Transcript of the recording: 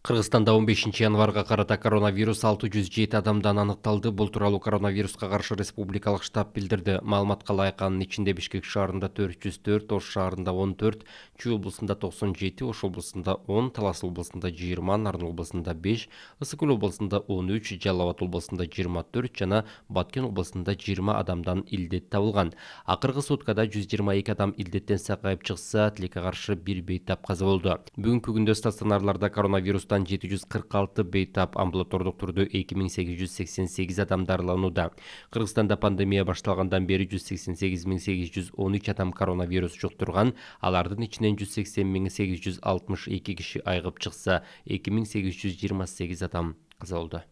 Қырғызстанда 15 январға қарата коронавирус 607 адамдан анықталды. Бұл туралы коронавирусқа қаршы республикалық штаб білдірді. Малыматқа лайқанын ішінде Бішкек шарында 404, Ош шарында 14, Чүй облысында 97, Ош облысында 10, Талас облысында 20, Нарын облысында 5, Ысыкөл облысында 13, Жалават облысында 24 жана Баткен облысында 20 адамдан илдет табылған. Ақырғы соткада 122 адам илдеттен сақайып шықса, тілеке қаршы бір бейтап қазы болды. Бүгінгі күнде стационарларда коронавирус августтан 746 бейтап амбулатордық түрдө 2888 адам дарыланууда кыргызстанда пандемия башталгандан бери 188813 адам коронавирус жуктурган алардын ичинен 180862 киши айыгып чыкса 2828 адам каза болду